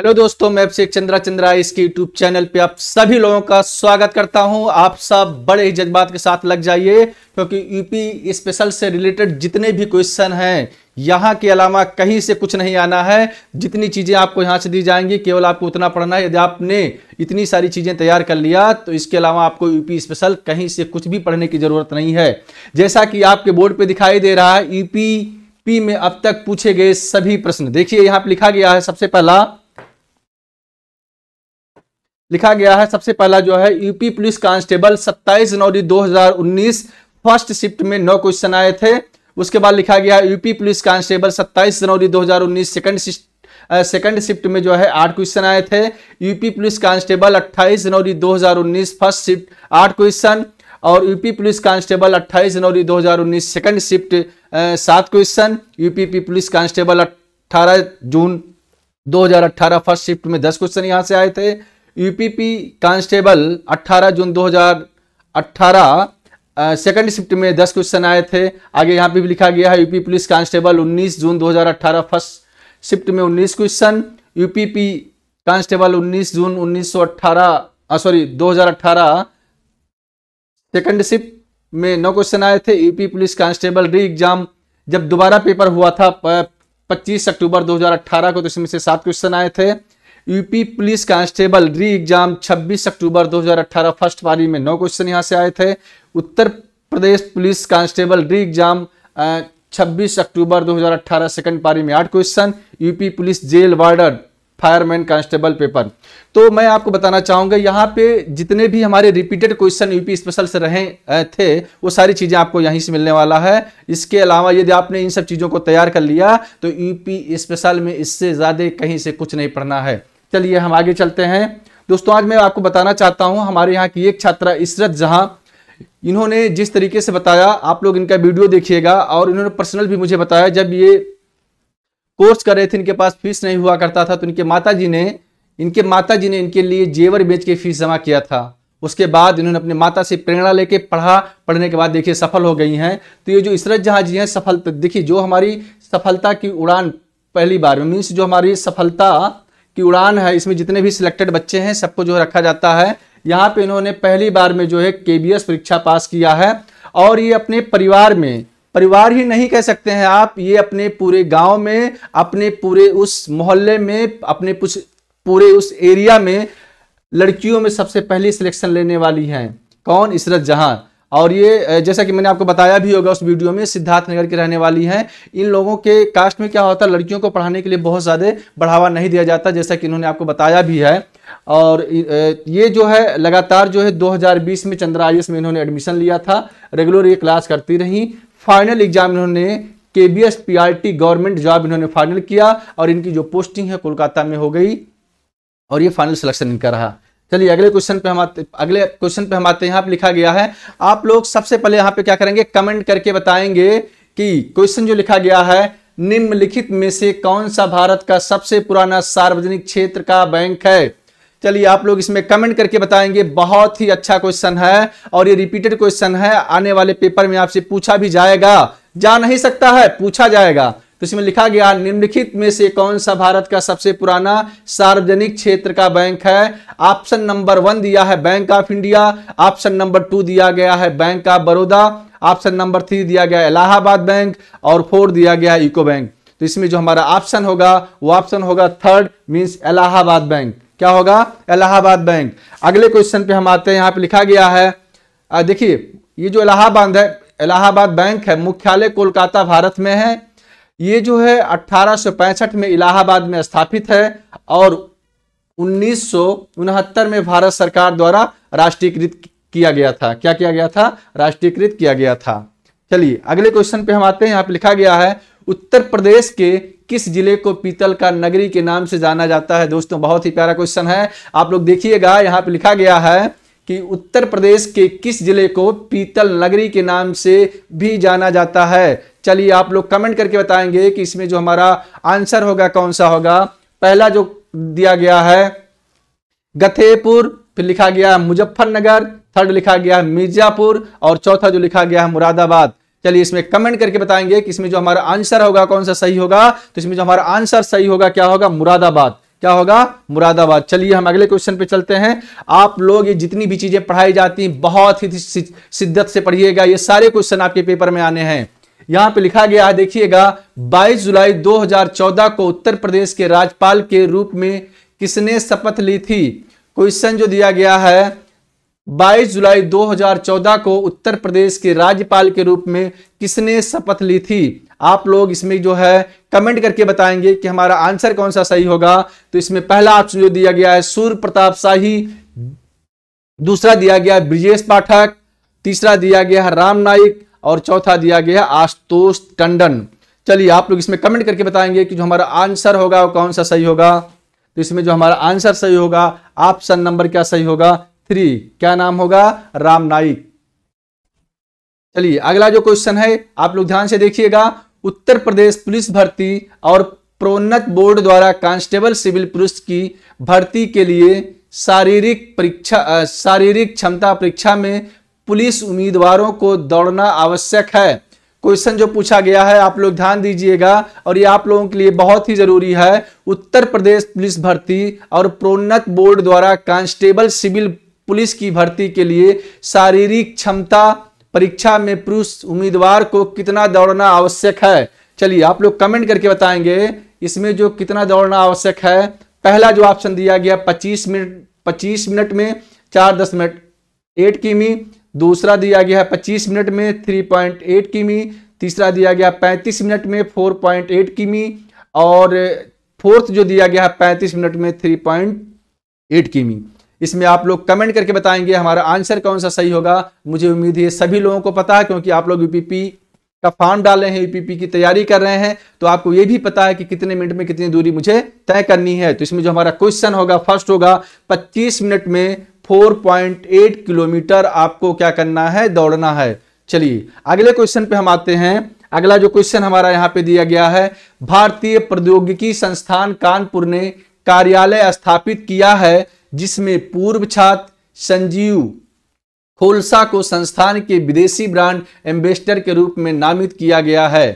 hello दोस्तों मैं अभिषेक चंद्रा चंद्रा इसके यूट्यूब चैनल पे आप सभी लोगों का स्वागत करता हूं आप सब बड़े ही जज्बात के साथ लग जाइए क्योंकि यूपी स्पेशल से रिलेटेड जितने भी क्वेश्चन हैं यहाँ के अलावा कहीं से कुछ नहीं आना है जितनी चीज़ें आपको यहाँ से दी जाएंगी केवल आपको उतना पढ़ना है यदि आपने इतनी सारी चीज़ें तैयार कर लिया तो इसके अलावा आपको यूपी स्पेशल कहीं से कुछ भी पढ़ने की ज़रूरत नहीं है जैसा कि आपके बोर्ड पर दिखाई दे रहा है यूपी में अब तक पूछे गए सभी प्रश्न देखिए यहाँ पर लिखा गया है सबसे पहला लिखा गया है सबसे पहला जो है यूपी पुलिस कांस्टेबल 27 जनवरी 2019 फर्स्ट शिफ्ट में नौ क्वेश्चन आए थे उसके बाद लिखा गया यूपी पुलिस कांस्टेबल 27 जनवरी 2019 सेकंड सेकंड शिफ्ट में जो है आठ क्वेश्चन आए थे यूपी पुलिस कांस्टेबल 28 जनवरी 2019 फर्स्ट शिफ्ट आठ क्वेश्चन और यूपी पुलिस कांस्टेबल 28 जनवरी 2019 सेकंड शिफ्ट सात क्वेश्चन यूपी पुलिस कांस्टेबल 18 जून 2018 फर्स्ट शिफ्ट में 10 क्वेश्चन यहां से आए थे यूपीपी कांस्टेबल 18 जून 2018 सेकंड शिफ्ट में 10 क्वेश्चन आए थे आगे यहाँ पे भी लिखा गया है यूपी पुलिस कांस्टेबल 19 जून 2018 फर्स्ट शिफ्ट में 19 क्वेश्चन यूपीपी कांस्टेबल 19 जून 1918 सॉरी 2018 सेकंड शिफ्ट में नौ क्वेश्चन आए थे UP police constable re exam जब दोबारा पेपर हुआ था 25 अक्टूबर 2018 को तो इसमें से सात क्वेश्चन आए थे UP police constable re exam 26 अक्टूबर 2018 फर्स्ट पारी में नौ क्वेश्चन यहां से आए थे Uttar Pradesh police constable re exam 26 अक्टूबर 2018 सेकंड पारी में आठ question UP police jail warder fireman constable paper तो मैं आपको बताना चाहूंगा यहाँ पे जितने भी हमारे रिपीटेड क्वेश्चन यूपी स्पेशल से रहे थे वो सारी चीज़ें आपको यहीं से मिलने वाला है इसके अलावा यदि आपने इन सब चीज़ों को तैयार कर लिया तो यूपी स्पेशल में इससे ज़्यादा कहीं से कुछ नहीं पढ़ना है चलिए हम आगे चलते हैं दोस्तों आज मैं आपको बताना चाहता हूँ हमारे यहाँ की एक छात्रा इसरत जहाँ इन्होंने जिस तरीके से बताया आप लोग इनका वीडियो देखिएगा और इन्होंने पर्सनल भी मुझे बताया जब ये कोर्स कर रहे थे इनके पास फीस नहीं हुआ करता था तो इनके माता जी ने इनके माता जी ने इनके लिए जेवर बेच के फीस जमा किया था उसके बाद इन्होंने अपने माता से प्रेरणा लेके पढ़ा पढ़ने के बाद देखिए सफल हो गई हैं तो ये जो इसरत जहाँ जी हैं सफलता देखिए जो हमारी सफलता की उड़ान पहली बार मीन्स जो हमारी सफलता की उड़ान है इसमें जितने भी सिलेक्टेड बच्चे हैं सबको जो रखा जाता है यहाँ पे इन्होंने पहली बार में जो है के परीक्षा पास किया है और ये अपने परिवार में परिवार ही नहीं कह सकते हैं आप ये अपने पूरे गांव में अपने पूरे उस मोहल्ले में अपने पूरे उस एरिया में लड़कियों में सबसे पहली सिलेक्शन लेने वाली हैं कौन इसरत जहां और ये जैसा कि मैंने आपको बताया भी होगा उस वीडियो में सिद्धार्थ नगर की रहने वाली हैं इन लोगों के कास्ट में क्या होता है लड़कियों को पढ़ाने के लिए बहुत ज़्यादा बढ़ावा नहीं दिया जाता जैसा कि इन्होंने आपको बताया भी है और ये जो है लगातार जो है 2020 में चंद्रा आई में इन्होंने एडमिशन लिया था रेगुलर ये क्लास करती रहीं फाइनल एग्जाम इन्होंने K V S P R T government job इन्होंने फाइनल किया और इनकी जो पोस्टिंग है कोलकाता में हो गई और ये फाइनल सिलेक्शन इनका रहा चलिए अगले क्वेश्चन पे हम आते अगले क्वेश्चन पे हम आते हैं यहाँ पे लिखा गया है आप लोग सबसे पहले यहाँ पे क्या करेंगे कमेंट करके बताएंगे कि क्वेश्चन जो लिखा गया है निम्नलिखित में से कौन सा भारत का सबसे पुराना सार्वजनिक क्षेत्र का बैंक है चलिए आप लोग इसमें कमेंट करके बताएंगे बहुत ही अच्छा क्वेश्चन है और ये रिपीटेड क्वेश्चन है आने वाले पेपर में आपसे पूछा भी जाएगा जा नहीं सकता है पूछा जाएगा तो इसमें लिखा गया निम्नलिखित में से कौन सा भारत का सबसे पुराना सार्वजनिक क्षेत्र का बैंक है ऑप्शन नंबर वन दिया है Bank of India option number two दिया गया है Bank of Baroda option number three दिया गया इलाहाबाद बैंक और फोर दिया गया है इको बैंक तो इसमें जो हमारा ऑप्शन होगा वो ऑप्शन होगा थर्ड मीन्स इलाहाबाद बैंक क्या होगा इलाहाबाद बैंक अगले क्वेश्चन पे हम आते हैं यहाँ पे लिखा गया है देखिए ये जो इलाहाबाद है इलाहाबाद बैंक है मुख्यालय कोलकाता भारत में है ये जो है अठारह में इलाहाबाद में स्थापित है और उन्नीस में भारत सरकार द्वारा राष्ट्रीयकृत किया गया था क्या किया गया था राष्ट्रीयकृत किया गया था चलिए अगले क्वेश्चन पे हम आते हैं यहाँ पे लिखा गया है उत्तर प्रदेश के किस जिले को पीतल का नगरी के नाम से जाना जाता है दोस्तों बहुत ही प्यारा क्वेश्चन है आप लोग देखिएगा यहाँ पे लिखा गया है कि उत्तर प्रदेश के किस जिले को पीतल नगरी के नाम से भी जाना जाता है चलिए आप लोग कमेंट करके बताएंगे कि इसमें जो हमारा आंसर होगा कौन सा होगा पहला जो दिया गया है गथेपुर फिर लिखा गया है मुजफ्फरनगर थर्ड लिखा गया है मिर्जापुर और चौथा जो लिखा गया है मुरादाबाद चलिए इसमें कमेंट करके बताएंगे कि इसमें जो हमारा आंसर होगा कौन सा सही होगा तो इसमें जो हमारा आंसर सही होगा क्या होगा मुरादाबाद क्या होगा मुरादाबाद चलिए हम अगले क्वेश्चन पे चलते हैं आप लोग ये जितनी भी चीजें पढ़ाई जाती हैं बहुत ही शिद्दत से पढ़िएगा ये सारे क्वेश्चन आपके पेपर में आने हैं यहां पे लिखा गया है देखिएगा 22 जुलाई 2014 को उत्तर प्रदेश के राज्यपाल के रूप में किसने शपथ ली थी क्वेश्चन जो दिया गया है 22 जुलाई 2014 को उत्तर प्रदेश के राज्यपाल के रूप में किसने शपथ ली थी आप लोग इसमें जो है कमेंट करके बताएंगे कि हमारा आंसर कौन सा सही होगा तो इसमें पहला ऑप्शन जो दिया गया है सूर्य प्रताप शाही दूसरा दिया गया ब्रिजेश पाठक तीसरा दिया गया है राम नाइक और चौथा दिया गया आशुतोष टंडन चलिए आप लोग इसमें कमेंट करके बताएंगे कि जो हमारा आंसर होगा वो कौन सा सही होगा तो इसमें जो हमारा आंसर सही होगा ऑप्शन नंबर क्या सही होगा थ्री क्या नाम होगा राम नाइक चलिए अगला जो क्वेश्चन है आप लोग ध्यान से देखिएगा उत्तर प्रदेश पुलिस भर्ती और प्रोन्नत बोर्ड द्वारा कांस्टेबल सिविल पुलिस की भर्ती के लिए शारीरिक परीक्षा शारीरिक क्षमता परीक्षा में पुलिस उम्मीदवारों को दौड़ना आवश्यक है क्वेश्चन जो पूछा गया है आप लोग ध्यान दीजिएगा और ये आप लोगों के लिए बहुत ही जरूरी है उत्तर प्रदेश पुलिस भर्ती और प्रोन्नत बोर्ड द्वारा कांस्टेबल सिविल पुलिस की भर्ती के लिए शारीरिक क्षमता परीक्षा में पुरुष उम्मीदवार को कितना दौड़ना आवश्यक है चलिए आप लोग कमेंट करके बताएंगे इसमें जो कितना दौड़ना आवश्यक है पहला जो ऑप्शन दिया गया 25 मिनट 25 मिनट में चार दस मिनट एट किमी दूसरा दिया गया है पच्चीस मिनट में थ्री पॉइंट एट किमी तीसरा दिया गया पैंतीस मिनट में फोर पॉइंट एट किमी और फोर्थ जो दिया गया है पैंतीस मिनट में थ्री पॉइंट एट किमी इसमें आप लोग कमेंट करके बताएंगे हमारा आंसर कौन सा सही होगा मुझे उम्मीद है सभी लोगों को पता है क्योंकि आप लोग यूपीपी का फॉर्म डाल रहे हैं यूपीपी की तैयारी कर रहे हैं तो आपको यह भी पता है कि कितने मिनट में कितनी दूरी मुझे तय करनी है तो इसमें जो हमारा क्वेश्चन होगा फर्स्ट होगा 25 मिनट में 4.8 किलोमीटर आपको क्या करना है दौड़ना है चलिए अगले क्वेश्चन पे हम आते हैं अगला जो क्वेश्चन हमारा यहाँ पे दिया गया है भारतीय प्रौद्योगिकी संस्थान कानपुर ने कार्यालय स्थापित किया है जिसमें पूर्व छात्र संजीव खोलसा को संस्थान के विदेशी ब्रांड एम्बेसडर के रूप में नामित किया गया है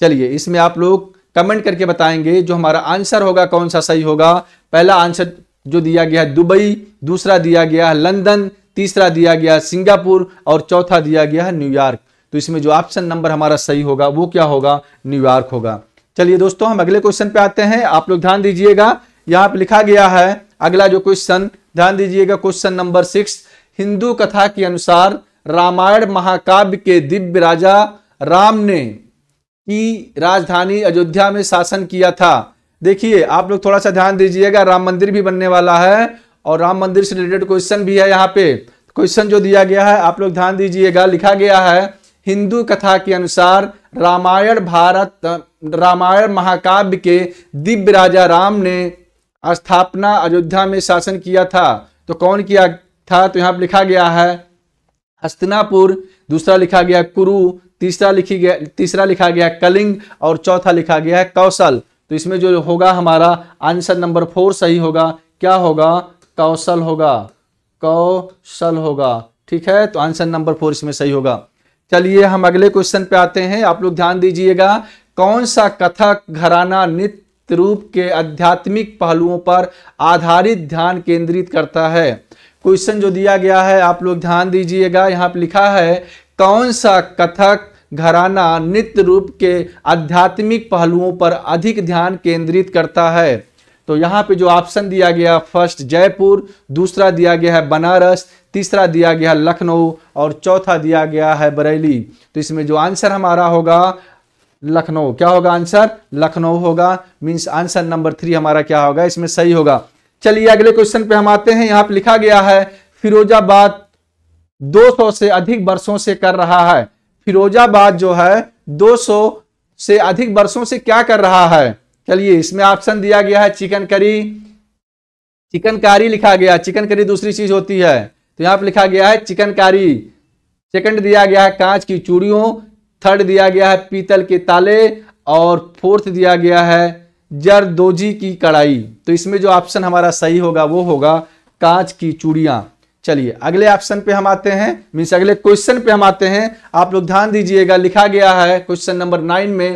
चलिए इसमें आप लोग कमेंट करके बताएंगे जो हमारा आंसर होगा कौन सा सही होगा पहला आंसर जो दिया गया है दुबई दूसरा दिया गया है लंदन तीसरा दिया गया है सिंगापुर और चौथा दिया गया है न्यूयॉर्क तो इसमें जो ऑप्शन नंबर हमारा सही होगा वो क्या होगा न्यूयॉर्क होगा चलिए दोस्तों हम अगले क्वेश्चन पे आते हैं आप लोग ध्यान दीजिएगा यहाँ पे लिखा गया है अगला जो क्वेश्चन ध्यान दीजिएगा क्वेश्चन नंबर सिक्स हिंदू कथा के अनुसार रामायण महाकाव्य के दिव्य राजा राम ने की राजधानी अयोध्या में शासन किया था देखिए आप लोग थोड़ा सा ध्यान दीजिएगा राम मंदिर भी बनने वाला है और राम मंदिर से रिलेटेड क्वेश्चन भी है यहाँ पे क्वेश्चन जो दिया गया है आप लोग ध्यान दीजिएगा लिखा गया है हिंदू कथा के अनुसार रामायण भारत रामायण महाकाव्य के दिव्य राजा राम ने स्थापना अयोध्या में शासन किया था तो कौन किया था तो यहाँ पर लिखा गया है हस्तिनापुर दूसरा लिखा गया कुरु तीसरा लिखी गया तीसरा लिखा गया कलिंग और चौथा लिखा गया है कौशल तो इसमें जो होगा हमारा आंसर नंबर फोर सही होगा क्या होगा कौशल होगा कौशल होगा ठीक है तो आंसर नंबर फोर इसमें सही होगा चलिए हम अगले क्वेश्चन पे आते हैं आप लोग ध्यान दीजिएगा कौन सा कथक घराना नित्य रूप के आध्यात्मिक पहलुओं पर आधारित ध्यान केंद्रित करता है क्वेश्चन जो दिया गया है आप लोग ध्यान दीजिएगा यहाँ पर लिखा है कौन सा कथक घराना नित्य रूप के आध्यात्मिक पहलुओं पर अधिक ध्यान केंद्रित करता है तो यहाँ पे जो ऑप्शन दिया गया फर्स्ट जयपुर दूसरा दिया गया है बनारस तीसरा दिया गया है लखनऊ और चौथा दिया गया है बरेली तो इसमें जो आंसर हमारा होगा लखनऊ क्या होगा आंसर लखनऊ होगा मीन्स आंसर नंबर थ्री हमारा क्या होगा इसमें सही होगा चलिए अगले क्वेश्चन पे हम आते हैं यहाँ पे लिखा गया है फिरोजाबाद 200 से अधिक वर्षों से कर रहा है फिरोजाबाद जो है 200 से अधिक वर्षों से क्या कर रहा है चलिए इसमें ऑप्शन दिया गया है चिकन करी चिकनकारी लिखा गया चिकन करी दूसरी चीज होती है तो यहां पर लिखा गया है चिकनकारी सेकंड दिया गया है कांच की चूड़ियों थर्ड दिया गया है पीतल के ताले और फोर्थ दिया गया है जरदोजी की कढ़ाई तो इसमें जो ऑप्शन हमारा सही होगा वो होगा कांच की चूड़ियां चलिए अगले ऑप्शन पे हम आते हैं मीन्स अगले क्वेश्चन पे हम आते हैं आप लोग ध्यान दीजिएगा लिखा गया है क्वेश्चन नंबर नाइन में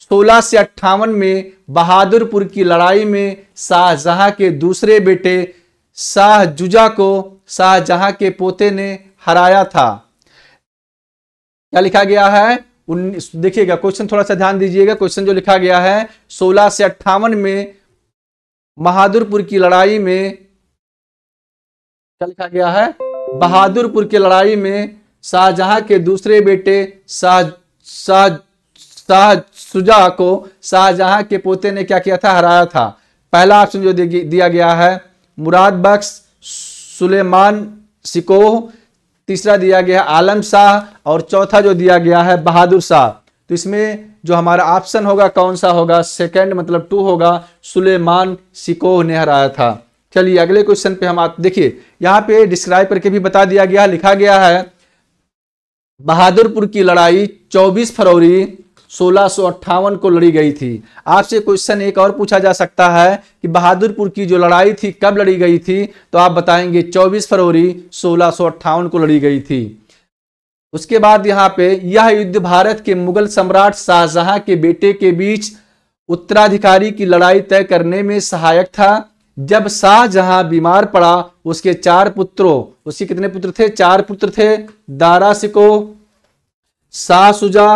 सोलह से अट्ठावन में बहादुरपुर की लड़ाई में शाहजहां के दूसरे बेटे शाह जुजा को शाहजहां के पोते ने हराया था क्या लिखा गया है देखिएगा क्वेश्चन थोड़ा सा ध्यान दीजिएगा क्वेश्चन जो लिखा गया है सोलह से अट्ठावन में बहादुरपुर की लड़ाई में क्या लिखा गया है बहादुरपुर की लड़ाई में शाहजहां के दूसरे बेटे शाह शाह को शाहजहां के पोते ने क्या किया था हराया था पहला ऑप्शन जो दिया गया है मुराद बख्श सुलेमान सिकोह तीसरा दिया गया है आलम शाह और चौथा जो दिया गया है बहादुर शाह तो इसमें जो हमारा ऑप्शन होगा कौन सा होगा सेकंड मतलब टू होगा सुलेमान सिकोह ने हराया था चलिए अगले क्वेश्चन पे हम आप देखिए यहाँ पे डिस्क्राइब करके भी बता दिया गया लिखा गया है बहादुरपुर की लड़ाई 24 फरवरी सोलह को लड़ी गई थी आपसे क्वेश्चन एक और पूछा जा सकता है कि बहादुरपुर की जो लड़ाई थी कब लड़ी गई थी तो आप बताएंगे 24 फरवरी सोलह को लड़ी गई थी उसके बाद यहाँ पे यह युद्ध भारत के मुगल सम्राट शाहजहां के बेटे के बीच उत्तराधिकारी की लड़ाई तय करने में सहायक था जब शाहजहां बीमार पड़ा उसके चार पुत्रों उसके कितने पुत्र थे चार पुत्र थे दारा सिको शाह सुजा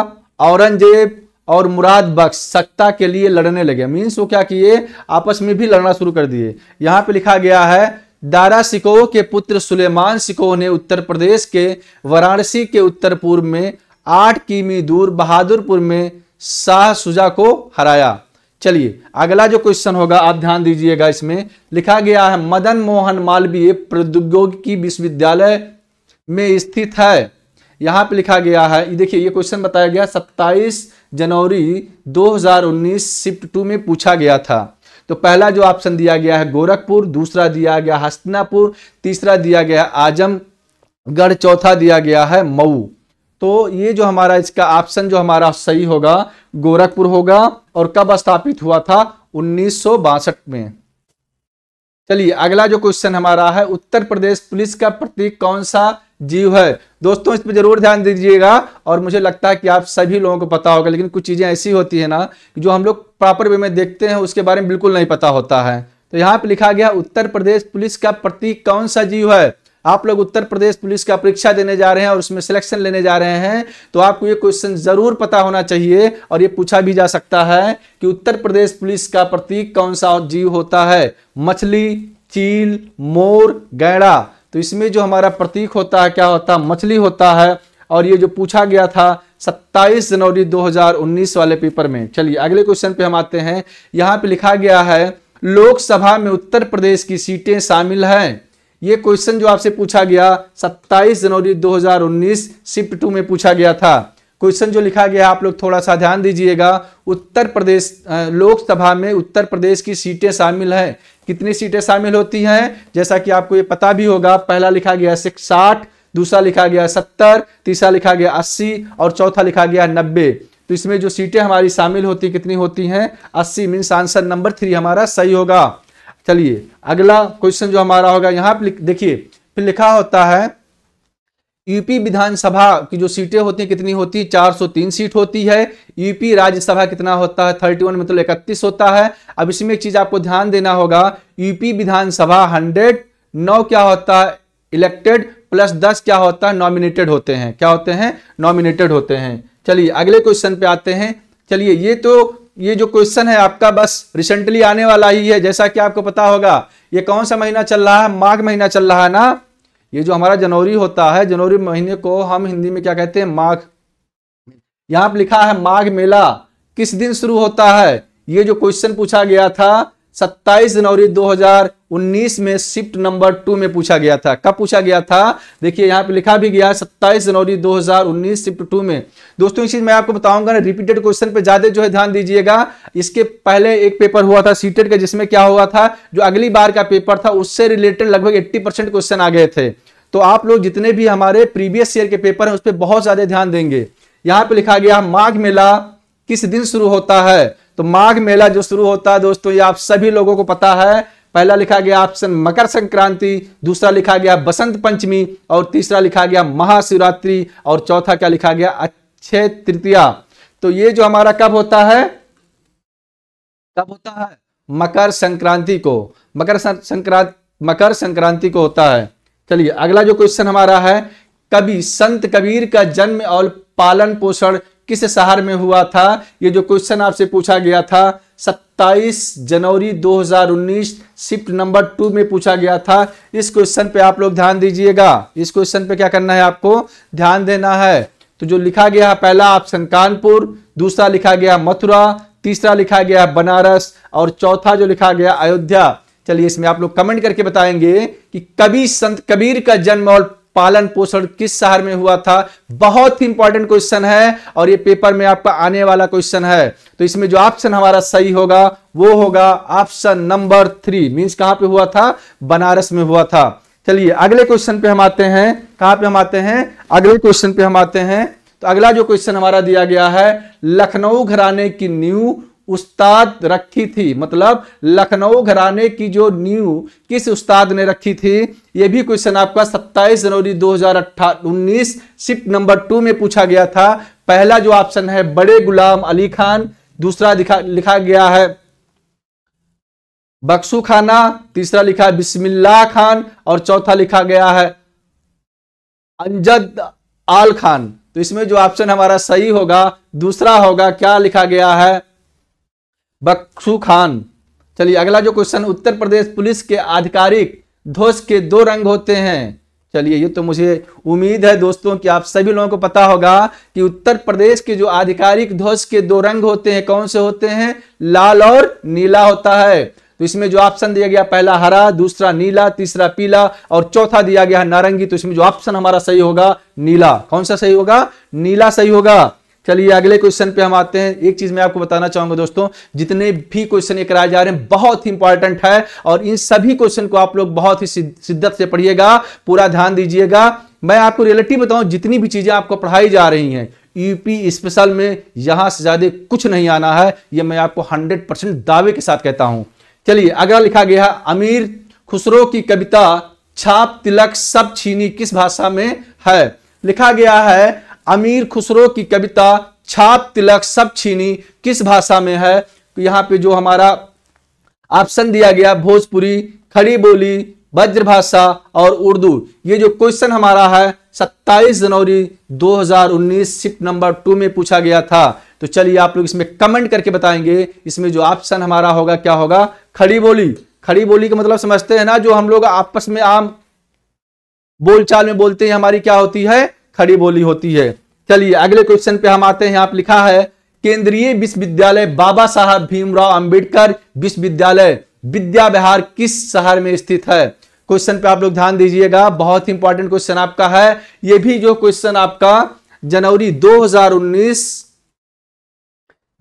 औरंगजेब और मुराद बख्श सत्ता के लिए लड़ने लगे मीन्स वो क्या किए आपस में भी लड़ना शुरू कर दिए यहाँ पे लिखा गया है दारा सिको के पुत्र सुलेमान सिको ने उत्तर प्रदेश के वाराणसी के उत्तर पूर्व में आठ किमी दूर बहादुरपुर में शाह सुजा को हराया चलिए अगला जो क्वेश्चन होगा आप ध्यान दीजिएगा इसमें लिखा गया है मदन मोहन मालवीय प्रौद्योगिकी विश्वविद्यालय में स्थित है यहाँ पे लिखा गया है ये देखिए ये क्वेश्चन बताया गया 27 जनवरी 2019 शिफ्ट टू में पूछा गया था तो पहला जो ऑप्शन दिया गया है गोरखपुर दूसरा दिया गया हस्तिनापुर तीसरा दिया गया आजमगढ़ चौथा दिया गया है मऊ तो ये जो हमारा इसका ऑप्शन जो हमारा सही होगा गोरखपुर होगा और कब स्थापित हुआ था उन्नीस में चलिए अगला जो क्वेश्चन हमारा है उत्तर प्रदेश पुलिस का प्रतीक कौन सा जीव है दोस्तों इस पर जरूर ध्यान दीजिएगा और मुझे लगता है कि आप सभी लोगों को पता होगा लेकिन कुछ चीज़ें ऐसी होती है ना जो हम लोग प्रॉपर वे में देखते हैं उसके बारे में बिल्कुल नहीं पता होता है तो यहाँ पे लिखा गया उत्तर प्रदेश पुलिस का प्रतीक कौन सा जीव है आप लोग उत्तर प्रदेश पुलिस का परीक्षा देने जा रहे हैं और उसमें सिलेक्शन लेने जा रहे हैं तो आपको ये क्वेश्चन जरूर पता होना चाहिए और ये पूछा भी जा सकता है कि उत्तर प्रदेश पुलिस का प्रतीक कौन सा जीव होता है मछली चील मोर गैड़ा तो इसमें जो हमारा प्रतीक होता है क्या होता है मछली होता है और ये जो पूछा गया था 27 जनवरी 2019 वाले पेपर में चलिए अगले क्वेश्चन पे हम आते हैं यहाँ पे लिखा गया है लोकसभा में उत्तर प्रदेश की सीटें शामिल हैं ये क्वेश्चन जो आपसे पूछा गया 27 जनवरी 2019 शिफ्ट टू में पूछा गया था क्वेश्चन जो लिखा गया आप लोग थोड़ा सा ध्यान दीजिएगा उत्तर प्रदेश लोकसभा में उत्तर प्रदेश की सीटें शामिल हैं कितनी सीटें शामिल होती हैं जैसा कि आपको ये पता भी होगा पहला लिखा गया साठ दूसरा लिखा गया सत्तर तीसरा लिखा गया अस्सी और चौथा लिखा गया नब्बे तो इसमें जो सीटें हमारी शामिल होती कितनी होती हैं अस्सी मीन्स आंसर नंबर थ्री हमारा सही होगा चलिए अगला क्वेश्चन जो हमारा होगा यहाँ पे देखिए फिर लिखा होता है यूपी विधानसभा की जो सीटें होती हैं कितनी होती है 403 सीट होती है यूपी राज्यसभा कितना होता है 31 मतलब इकतीस होता है अब इसमें एक चीज आपको ध्यान देना होगा यूपी विधानसभा 100 नौ क्या होता है इलेक्टेड प्लस 10 क्या होता है नॉमिनेटेड होते हैं क्या होते हैं नॉमिनेटेड होते हैं चलिए अगले क्वेश्चन पे आते हैं चलिए ये तो ये जो क्वेश्चन है आपका बस रिसेंटली आने वाला ही है जैसा कि आपको पता होगा ये कौन सा महीना चल रहा है माघ महीना चल रहा है ना ये जो हमारा जनवरी होता है जनवरी महीने को हम हिंदी में क्या कहते हैं माघ यहां पर लिखा है माघ मेला किस दिन शुरू होता है ये जो क्वेश्चन पूछा गया था 27 जनवरी 2019 में शिफ्ट नंबर टू में पूछा गया था कब पूछा गया था देखिए यहाँ पे लिखा भी गया 27 जनवरी 2019 शिफ्ट टू में दोस्तों इस चीज मैं आपको बताऊंगा ना रिपीटेड क्वेश्चन पे ज्यादा जो है ध्यान दीजिएगा इसके पहले एक पेपर हुआ था सीटेड e का जिसमें क्या हुआ था जो अगली बार का पेपर था उससे रिलेटेड लगभग एट्टी क्वेश्चन आ गए थे तो आप लोग जितने भी हमारे प्रीवियस ईयर के पेपर हैं उस पर बहुत ज्यादा ध्यान देंगे यहाँ पे लिखा गया माघ मेला किस दिन शुरू होता है तो माघ मेला जो शुरू होता है दोस्तों ये आप सभी लोगों को पता है पहला लिखा गया ऑप्शन मकर संक्रांति दूसरा लिखा गया बसंत पंचमी और तीसरा लिखा गया महाशिवरात्रि और चौथा क्या लिखा गया अक्षय तृतीया तो ये जो हमारा कब होता है कब होता है मकर संक्रांति को मकर संक्रांति मकर संक्रांति को होता है चलिए अगला जो क्वेश्चन हमारा है कवि संत कबीर का जन्म और पालन पोषण किस शहर में हुआ था ये जो क्वेश्चन आपसे पूछा गया था 27 जनवरी 2019 शिफ्ट नंबर टू में पूछा गया था इस क्वेश्चन पे आप लोग ध्यान दीजिएगा इस क्वेश्चन पे क्या करना है आपको ध्यान देना है तो जो लिखा गया है पहला ऑप्शन कानपुर दूसरा लिखा गया मथुरा तीसरा लिखा गया बनारस और चौथा जो लिखा गया अयोध्या चलिए इसमें आप लोग कमेंट करके बताएंगे कि कभी संत कबीर का जन्म और पालन पोषण किस शहर में हुआ था बहुत ही इंपॉर्टेंट क्वेश्चन है और ये पेपर में आपका आने वाला क्वेश्चन है तो इसमें जो ऑप्शन हमारा सही होगा वो होगा ऑप्शन नंबर थ्री मीन्स कहां पे हुआ था बनारस में हुआ था चलिए अगले क्वेश्चन पे हम आते हैं कहां पे हम आते हैं अगले क्वेश्चन पे हम आते हैं तो अगला जो क्वेश्चन हमारा दिया गया है लखनऊ घराने की न्यू उस्ताद रखी थी मतलब लखनऊ घराने की जो न्यू किस उस्ताद ने रखी थी यह भी क्वेश्चन आपका 27 जनवरी हजार शिफ्ट नंबर टू में पूछा गया था पहला जो ऑप्शन है बड़े गुलाम अली खान दूसरा लिखा लिखा गया है बक्सू खाना तीसरा लिखा है बिस्मिल्ला खान और चौथा लिखा गया है अंजद आल खान तो इसमें जो ऑप्शन हमारा सही होगा दूसरा होगा क्या लिखा गया है बक्सू खान चलिए अगला जो क्वेश्चन उत्तर प्रदेश पुलिस के आधिकारिक ध्वज के दो रंग होते हैं चलिए ये तो मुझे उम्मीद है दोस्तों कि आप सभी लोगों को पता होगा कि उत्तर प्रदेश के जो आधिकारिक ध्वज के दो रंग होते हैं कौन से होते हैं लाल और नीला होता है तो इसमें जो ऑप्शन दिया गया पहला हरा दूसरा नीला तीसरा पीला और चौथा दिया गया नारंगी तो इसमें जो ऑप्शन हमारा सही होगा नीला कौन सा सही होगा नीला सही होगा चलिए अगले क्वेश्चन पे हम आते हैं एक चीज मैं आपको बताना चाहूंगा दोस्तों जितने भी क्वेश्चन ये कराए जा रहे हैं बहुत ही इंपॉर्टेंट है और इन सभी क्वेश्चन को आप लोग बहुत ही शिद्दत से पढ़िएगा पूरा ध्यान दीजिएगा मैं आपको रियलिटी बताऊं जितनी भी चीजें आपको पढ़ाई जा रही हैं यूपी स्पेशल में यहां से ज्यादा कुछ नहीं आना है यह मैं आपको हंड्रेड परसेंट दावे के साथ कहता हूं चलिए अगला लिखा गया है अमीर खुसरो की कविता छाप तिलक सब छीनी किस भाषा में है लिखा गया है अमीर खुसरो की कविता छाप तिलक सब छीनी किस भाषा में है तो यहाँ पे जो हमारा ऑप्शन दिया गया भोजपुरी खड़ी बोली वज्र भाषा और उर्दू ये जो क्वेश्चन हमारा है 27 जनवरी 2019 हजार नंबर टू में पूछा गया था तो चलिए आप लोग इसमें कमेंट करके बताएंगे इसमें जो ऑप्शन हमारा होगा क्या होगा खड़ी बोली खड़ी बोली का मतलब समझते हैं ना जो हम लोग आपस में आम बोलचाल में बोलते हैं हमारी क्या होती है खड़ी बोली होती है चलिए अगले क्वेश्चन पे हम आते हैं आप लिखा है केंद्रीय विश्वविद्यालय बाबा साहब भीमराव अंबेडकर विश्वविद्यालय विद्या विहार किस शहर में स्थित है क्वेश्चन पे आप लोग ध्यान दीजिएगा बहुत इंपॉर्टेंट क्वेश्चन आपका है ये भी जो क्वेश्चन आपका जनवरी 2019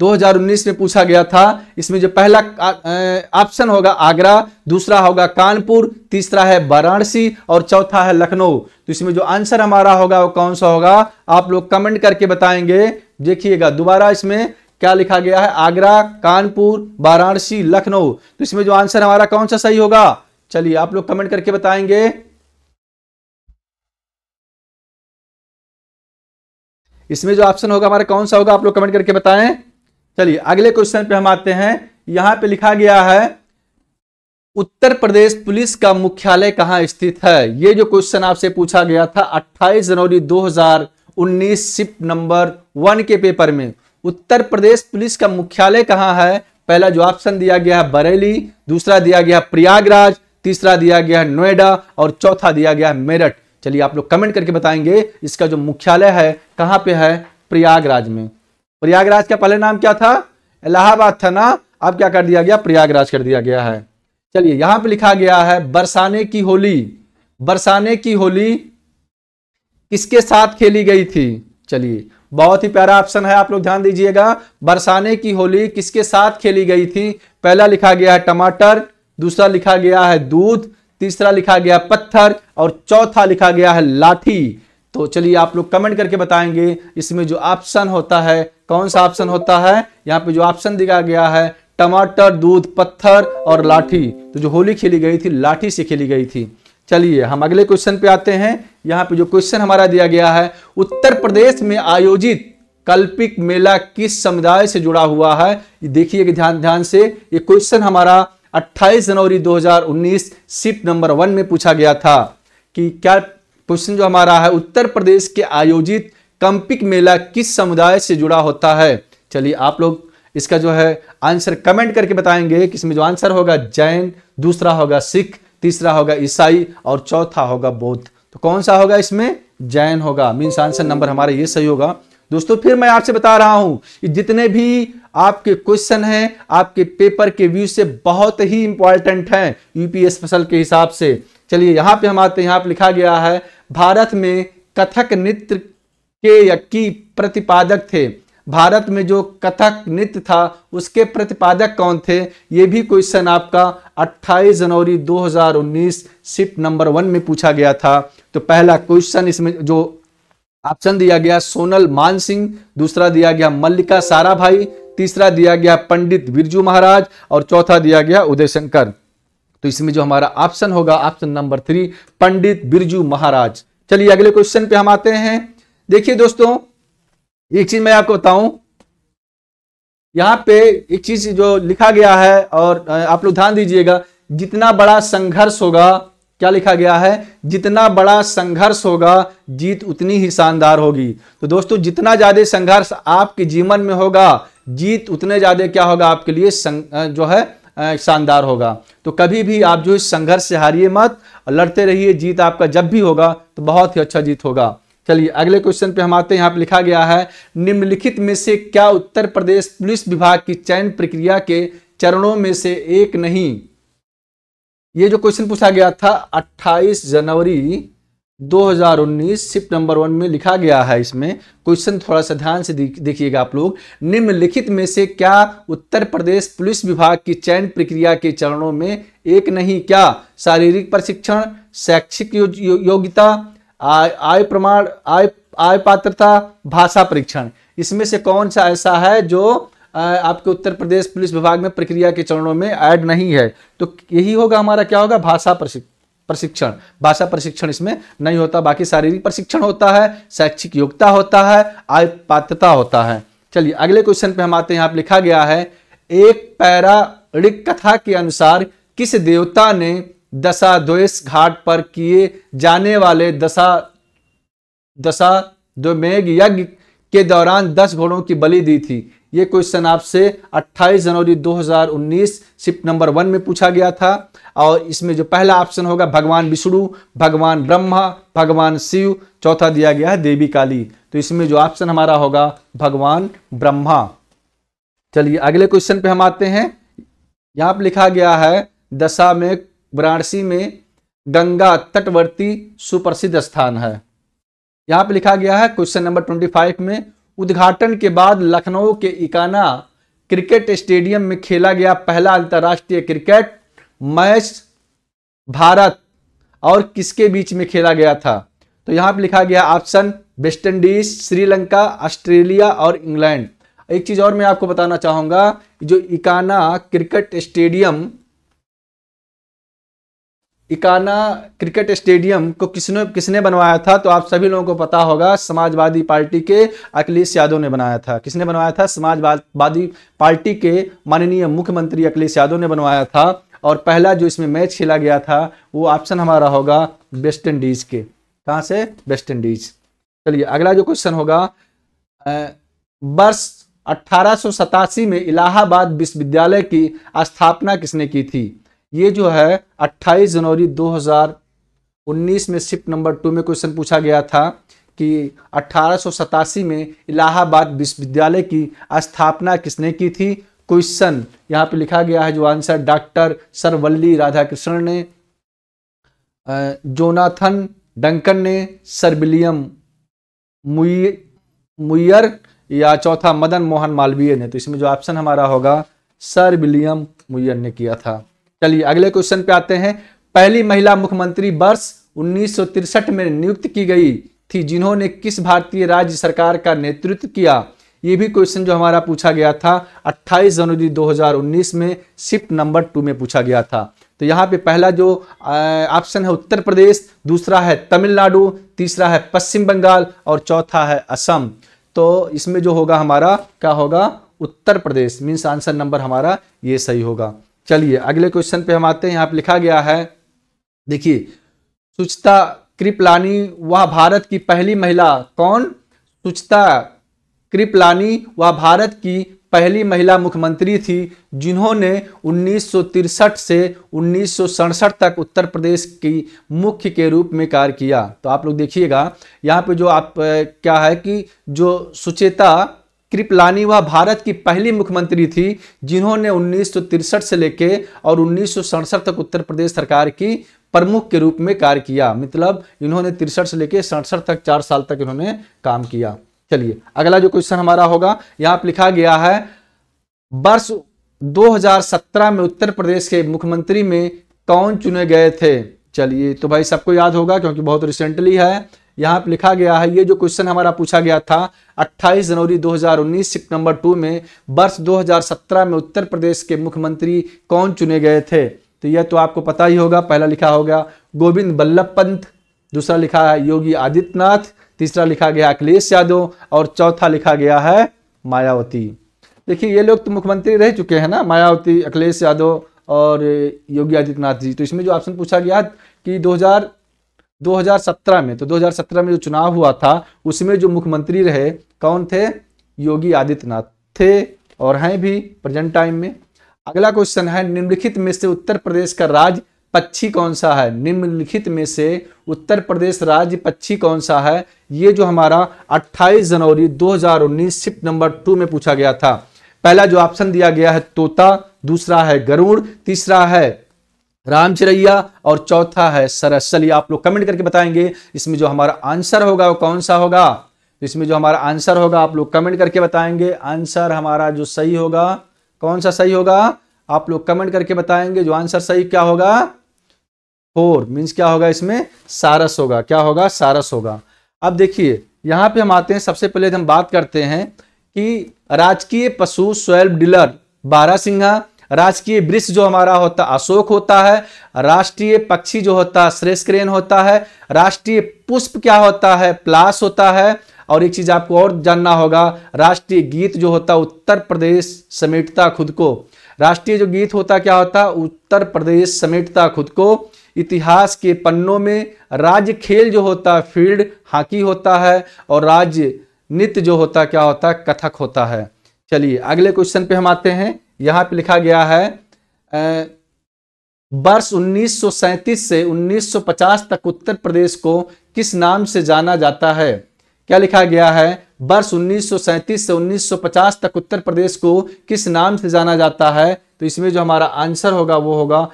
2019 में पूछा गया था इसमें जो पहला ऑप्शन होगा आगरा दूसरा होगा कानपुर तीसरा है वाराणसी और चौथा है लखनऊ तो इसमें जो आंसर हमारा होगा वो कौन सा होगा आप लोग कमेंट करके बताएंगे देखिएगा दोबारा इसमें क्या लिखा गया है आगरा कानपुर वाराणसी लखनऊ तो इसमें जो आंसर हमारा कौन सा सही होगा चलिए आप लोग कमेंट करके बताएंगे इसमें जो ऑप्शन होगा हमारा कौन सा होगा आप लोग कमेंट करके बताएं चलिए अगले क्वेश्चन पे हम आते हैं यहां पे लिखा गया है उत्तर प्रदेश पुलिस का मुख्यालय कहां स्थित है ये जो क्वेश्चन आपसे पूछा गया था 28 जनवरी 2019 सिप नंबर वन के पेपर में उत्तर प्रदेश पुलिस का मुख्यालय कहां है पहला जो ऑप्शन दिया गया है बरेली दूसरा दिया गया प्रयागराज तीसरा दिया गया है नोएडा और चौथा दिया गया है मेरठ चलिए आप लोग कमेंट करके बताएंगे इसका जो मुख्यालय है कहां पे है प्रयागराज में प्रयागराज का पहले नाम क्या था इलाहाबाद था ना अब क्या कर दिया गया प्रयागराज कर दिया गया है चलिए यहां पे लिखा गया है बरसाने की होली बरसाने की होली किसके साथ खेली गई थी चलिए बहुत ही प्यारा ऑप्शन है आप लोग ध्यान दीजिएगा बरसाने की होली किसके साथ खेली गई थी पहला लिखा गया है टमाटर दूसरा लिखा गया है दूध तीसरा लिखा गया पत्थर और चौथा लिखा गया है लाठी तो चलिए आप लोग कमेंट करके बताएंगे इसमें जो ऑप्शन होता है कौन सा ऑप्शन होता है यहाँ पे जो ऑप्शन दिया गया है टमाटर दूध पत्थर और लाठी तो जो होली खेली गई थी लाठी से खेली गई थी चलिए हम अगले क्वेश्चन पे आते हैं यहाँ पे जो क्वेश्चन हमारा दिया गया है उत्तर प्रदेश में आयोजित कल्पिक मेला किस समुदाय से जुड़ा हुआ है देखिए ध्यान ध्यान से ये क्वेश्चन हमारा 28 जनवरी 2019 सीट नंबर वन में पूछा गया था कि क्या क्वेश्चन जो हमारा है उत्तर प्रदेश के आयोजित कंपिक मेला किस समुदाय से जुड़ा होता है चलिए आप लोग इसका जो है आंसर कमेंट करके बताएंगे कि इसमें जो आंसर होगा जैन दूसरा होगा सिख तीसरा होगा ईसाई और चौथा होगा बौद्ध तो कौन सा होगा इसमें जैन होगा मीन्स आंसर नंबर हमारा ये सही होगा दोस्तों फिर मैं आपसे बता रहा हूं कि जितने भी आपके क्वेश्चन हैं आपके पेपर के व्यू से बहुत ही इंपॉर्टेंट हैं यूपीएस फसल के हिसाब से चलिए यहां पे हम आते हैं यहाँ पर लिखा गया है भारत में कथक नृत्य के यकी प्रतिपादक थे भारत में जो कथक नृत्य था उसके प्रतिपादक कौन थे ये भी क्वेश्चन आपका 28 जनवरी 2019 सिप नंबर वन में पूछा गया था तो पहला क्वेश्चन इसमें जो ऑप्शन दिया गया सोनल मान सिंह दूसरा दिया गया मल्लिका सारा भाई तीसरा दिया गया पंडित बिरजू महाराज और चौथा दिया गया उदय शंकर तो इसमें जो हमारा ऑप्शन होगा option number three Pandit Birju Maharaj चलिए अगले क्वेश्चन पे हम आते हैं देखिए दोस्तों एक चीज मैं आपको बताऊं यहाँ पे एक चीज जो लिखा गया है और आप लोग ध्यान दीजिएगा जितना बड़ा संघर्ष होगा क्या लिखा गया है जितना बड़ा संघर्ष होगा जीत उतनी ही शानदार होगी तो दोस्तों जितना ज़्यादा संघर्ष आपके जीवन में होगा जीत उतने ज़्यादा क्या होगा आपके लिए जो है शानदार होगा तो कभी भी आप जो इस संघर्ष से हारिए मत लड़ते रहिए जीत आपका जब भी होगा तो बहुत ही अच्छा जीत होगा चलिए अगले क्वेश्चन पे हम आते हैं यहाँ पे लिखा गया है निम्नलिखित में से क्या उत्तर प्रदेश पुलिस विभाग की चयन प्रक्रिया के चरणों में से एक नहीं ये जो क्वेश्चन पूछा गया था 28 जनवरी 2019 हजार नंबर वन में लिखा गया है इसमें क्वेश्चन थोड़ा सा ध्यान से देखिएगा आप लोग निम्नलिखित में से क्या उत्तर प्रदेश पुलिस विभाग की चयन प्रक्रिया के चरणों में एक नहीं क्या शारीरिक प्रशिक्षण शैक्षिक योग्यता यो, आय आय प्रमाण आय आय पात्रता भाषा परीक्षण इसमें से कौन सा ऐसा है जो आपके उत्तर प्रदेश पुलिस विभाग में प्रक्रिया के चरणों में ऐड नहीं है तो यही होगा हमारा क्या होगा भाषा प्रशिक्षण भाषा प्रशिक्षण इसमें नहीं होता बाकी शारीरिक प्रशिक्षण होता है शैक्षिक योग्यता होता है आय पात्रता होता है चलिए अगले क्वेश्चन पे हम आते हैं आप लिखा गया है एक पैरा कथा के अनुसार किस देवता ने दशा द्वेष घाट पर किए जाने वाले दशा दशा द्वेग यज्ञ के दौरान दस घोड़ों की बलि दी थी ये क्वेश्चन आपसे 28 जनवरी 2019 शिफ्ट नंबर वन में पूछा गया था और इसमें जो पहला ऑप्शन होगा भगवान विष्णु भगवान ब्रह्मा भगवान शिव चौथा दिया गया है देवी काली तो इसमें जो ऑप्शन हमारा होगा भगवान ब्रह्मा चलिए अगले क्वेश्चन पे हम आते हैं यहां पर लिखा गया है दशा में वाराणसी में गंगा तटवर्ती सुप्रसिद्ध स्थान है यहाँ पे लिखा गया है क्वेश्चन नंबर ट्वेंटी फाइव में उद्घाटन के बाद लखनऊ के इकाना क्रिकेट स्टेडियम में खेला गया पहला अंतर्राष्ट्रीय क्रिकेट मैच भारत और किसके बीच में खेला गया था तो यहाँ पे लिखा गया option West Indies Sri Lanka Australia और इंग्लैंड एक चीज़ और मैं आपको बताना चाहूंगा जो Ekana cricket stadium Ekana cricket stadium को किसने किसने बनवाया था तो आप सभी लोगों को पता होगा समाजवादी पार्टी के अखिलेश यादव ने बनाया था किसने बनवाया था समाजवादी पार्टी के माननीय मुख्यमंत्री अखिलेश यादव ने बनवाया था और पहला जो इसमें मैच खेला गया था वो ऑप्शन हमारा होगा वेस्ट इंडीज के कहाँ से वेस्ट इंडीज चलिए अगला जो क्वेश्चन होगा वर्ष अट्ठारह में इलाहाबाद विश्वविद्यालय की स्थापना किसने की थी ये जो है 28 जनवरी 2019 में शिफ्ट नंबर टू में क्वेश्चन पूछा गया था कि अठारह में इलाहाबाद विश्वविद्यालय की स्थापना किसने की थी क्वेश्चन यहाँ पे लिखा गया है जो आंसर डॉक्टर सरवल्ली राधाकृष्णन ने जोनाथन डंकन ने सर विलियम मुयर या चौथा मदन मोहन मालवीय ने तो इसमें जो ऑप्शन हमारा होगा सर विलियम मुयर ने किया था चलिए अगले क्वेश्चन पे आते हैं पहली महिला मुख्यमंत्री वर्ष उन्नीस में नियुक्त की गई थी जिन्होंने किस भारतीय राज्य सरकार का नेतृत्व किया ये भी क्वेश्चन जो हमारा पूछा गया था 28 जनवरी 2019 में शिफ्ट नंबर टू में पूछा गया था तो यहाँ पे पहला जो ऑप्शन है उत्तर प्रदेश दूसरा है तमिलनाडु तीसरा है पश्चिम बंगाल और चौथा है असम तो इसमें जो होगा हमारा क्या होगा Uttar Pradesh means answer number हमारा ये सही होगा चलिए अगले क्वेश्चन पे हम आते हैं यहाँ पे लिखा गया है देखिए सुचता कृपलानी वह भारत की पहली महिला कौन सुचता कृपलानी वह भारत की पहली महिला मुख्यमंत्री थी जिन्होंने उन्नीस से उन्नीस तक उत्तर प्रदेश की मुख्य के रूप में कार्य किया तो आप लोग देखिएगा यहाँ पे जो आप क्या है कि जो सुचेता कृपलानी वह भारत की पहली मुख्यमंत्री थी जिन्होंने उन्नीस से लेकर और उन्नीस तक उत्तर प्रदेश सरकार की प्रमुख के रूप में कार्य किया मतलब इन्होंने तिरसठ से लेकर सड़सठ तक चार साल तक इन्होंने काम किया चलिए अगला जो क्वेश्चन हमारा होगा यहाँ पर लिखा गया है वर्ष 2017 में उत्तर प्रदेश के मुख्यमंत्री में कौन चुने गए थे चलिए तो भाई सबको याद होगा क्योंकि बहुत रिसेंटली है यहाँ पर लिखा गया है ये जो क्वेश्चन हमारा पूछा गया था 28 जनवरी 2019 हजार नंबर टू में वर्ष 2017 में उत्तर प्रदेश के मुख्यमंत्री कौन चुने गए थे तो यह तो आपको पता ही होगा पहला लिखा होगा गोविंद बल्लभ पंत दूसरा लिखा है योगी आदित्यनाथ तीसरा लिखा गया अखिलेश यादव और चौथा लिखा गया है मायावती देखिए ये लोग तो मुख्यमंत्री रह चुके हैं ना मायावती अखिलेश यादव और योगी आदित्यनाथ जी तो इसमें जो ऑप्शन पूछा गया कि 2017 में तो 2017 में जो चुनाव हुआ था उसमें जो मुख्यमंत्री रहे कौन थे योगी आदित्यनाथ थे और हैं भी प्रेजेंट टाइम में अगला क्वेश्चन है निम्नलिखित में से उत्तर प्रदेश का राज्य पक्षी कौन सा है निम्नलिखित में से उत्तर प्रदेश राज्य पक्षी कौन सा है ये जो हमारा 28 जनवरी 2019 शिफ्ट नंबर टू में पूछा गया था पहला जो ऑप्शन दिया गया है तोता दूसरा है गरुड़ तीसरा है रामचिरैया और चौथा है सरस चलिए आप लोग कमेंट करके बताएंगे इसमें जो हमारा आंसर होगा वो कौन सा होगा तो इसमें जो हमारा आंसर होगा आप लोग कमेंट करके बताएंगे आंसर हमारा जो सही होगा कौन सा सही होगा आप लोग कमेंट करके बताएंगे जो आंसर सही क्या होगा फोर मीन्स क्या होगा इसमें सारस होगा क्या होगा सारस होगा अब देखिए यहां पे हम आते हैं सबसे पहले हम बात करते हैं कि राजकीय पशु स्वेल्प डीलर बारा सिंघा राजकीय वृक्ष जो हमारा होता अशोक होता है राष्ट्रीय पक्षी जो होता है श्रेष्क्रेन होता है राष्ट्रीय पुष्प क्या होता है प्लास होता है और एक चीज आपको और जानना होगा राष्ट्रीय गीत जो होता है उत्तर प्रदेश समेटता खुद को राष्ट्रीय जो गीत होता क्या होता उत्तर प्रदेश समेटता खुद को इतिहास के पन्नों में राज्य खेल जो होता फील्ड हॉकी होता है और राज्य नृत्य जो होता क्या होता कथक होता है चलिए अगले क्वेश्चन पे हम आते हैं यहाँ पे लिखा गया है वर्ष 1937 से 1950 तक उत्तर प्रदेश को किस नाम से जाना जाता है क्या लिखा गया है वर्ष 1937 से 1950 तक उत्तर प्रदेश को किस नाम से जाना जाता है तो इसमें जो हमारा आंसर होगा वो होगा